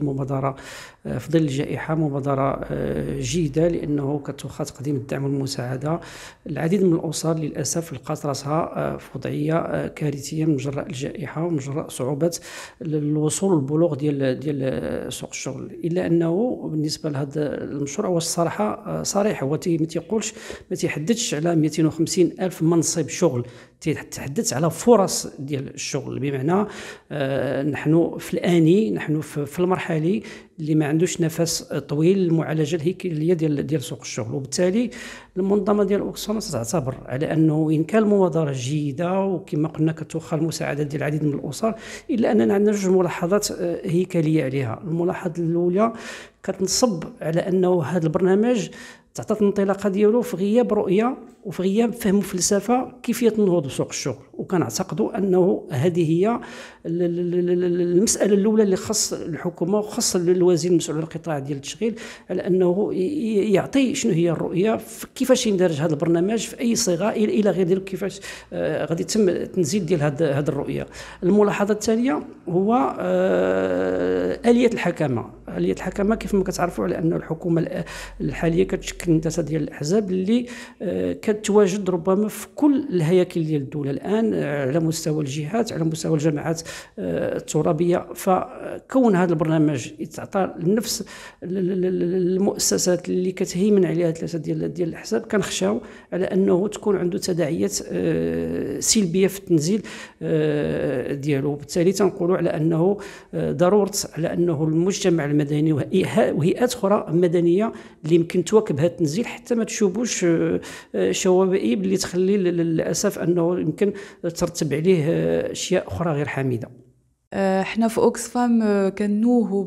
هذه مبادره آه، في ظل الجائحه مبادره آه، جيده لانه كتوخى تقديم الدعم والمساعده العديد من الاسر للاسف لقات راسها في آه، وضعيه كارثيه من جراء الجائحه ومن جراء صعوبة الوصول والبلوغ ديال ديال سوق الشغل الا انه بالنسبه لهذا المشروع هو الصراحه صريح هو ما تيقولش ما تيحددش على 250 الف منصب شغل تحدث على فرص ديال الشغل بمعنى آه نحن في الاني نحن في المرحله اللي ما عندوش نفس طويل المعالجه الهيكليه ديال ديال سوق الشغل وبالتالي المنظمه ديال اوكسون تعتبر على انه ان كان المبادره جيده وكما قلنا كتوخى المساعدات ديال العديد من الاسر الا اننا عندنا جوج ملاحظات آه، هيكليه عليها الملاحظه الاولى كتنصب على انه هذا البرنامج تعطات الانطلاقه ديالو في غياب رؤيه وفي غياب فهم فلسفه كيفيه النهوض بسوق الشغل وكنعتقدوا انه هذه هي المساله الاولى اللي خص الحكومه وخص الوزير المسؤول على القطاع ديال التشغيل على انه يعطي شنو هي الرؤيه كيفاش يندرج هذا البرنامج في اي صيغه الى غير ذلك كيفاش آه، غادي يتم التنزيل ديال هذه الرؤيه الملاحظه الثانيه هو آه، اليه الحكمه عاليه الحكمه كيف ما كتعرفوا على ان الحكومه الحاليه كتشكل هندسه ديال الاحزاب اللي آه، كتواجد ربما في كل الهياكل ديال الدوله الان آه، على مستوى الجهات على مستوى الجماعات آه، الترابيه فكون هذا البرنامج يتعطى لنفس المؤسسات اللي كتهيمن عليها ثلاثه ديال ديال الاحزاب كنخشاو على انه تكون عنده تداعيات سلبيه في التنزيل ديالو وبالتالي تنقولوا على انه ضروره على انه المجتمع المدني وهيئات اخرى مدنيه اللي يمكن تواكب هذا التنزيل حتى ما تشوبوش آه، شوائب اللي تخلي للاسف انه يمكن ترتب عليه آه، اشياء اخرى غير حميده آه، حنا في اوكسفام آه، كنوهوا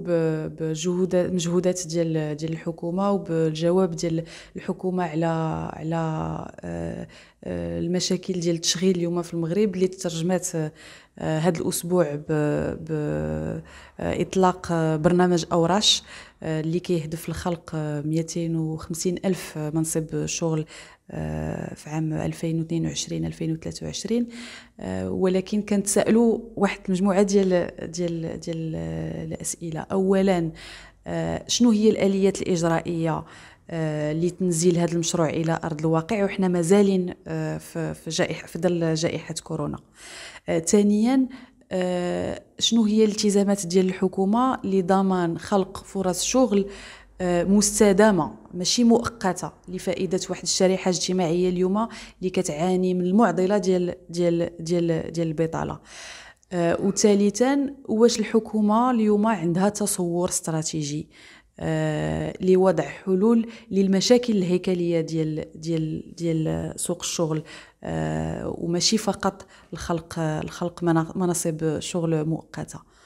بجهودات مجهودات ديال ديال الحكومه وبالجواب ديال الحكومه على على آه، المشاكل ديال التشغيل اليوم في المغرب اللي ترجمات هذا الاسبوع باطلاق برنامج اوراش آه، اللي كيهدف لخلق 250 آه، ألف آه، منصب شغل في عام 2022 2023 ولكن سالوا واحد المجموعه ديال ديال ديال الاسئله اولا شنو هي الاليات الاجرائيه لتنزيل هذا المشروع الى ارض الواقع وحنا مازالين في جائحه في ظل جائحه كورونا ثانيا شنو هي الالتزامات ديال الحكومه لضمان خلق فرص شغل آه، مستدامه ماشي مؤقته لفائده واحد الشريحه اجتماعيه اليوم اللي كتعاني من المعضله ديال ديال ديال ديال البطاله آه، وثالثا واش الحكومه اليوم عندها تصور استراتيجي آه، لوضع حلول للمشاكل الهيكليه ديال ديال ديال سوق الشغل آه، وماشي فقط الخلق الخلق مناصب شغل مؤقته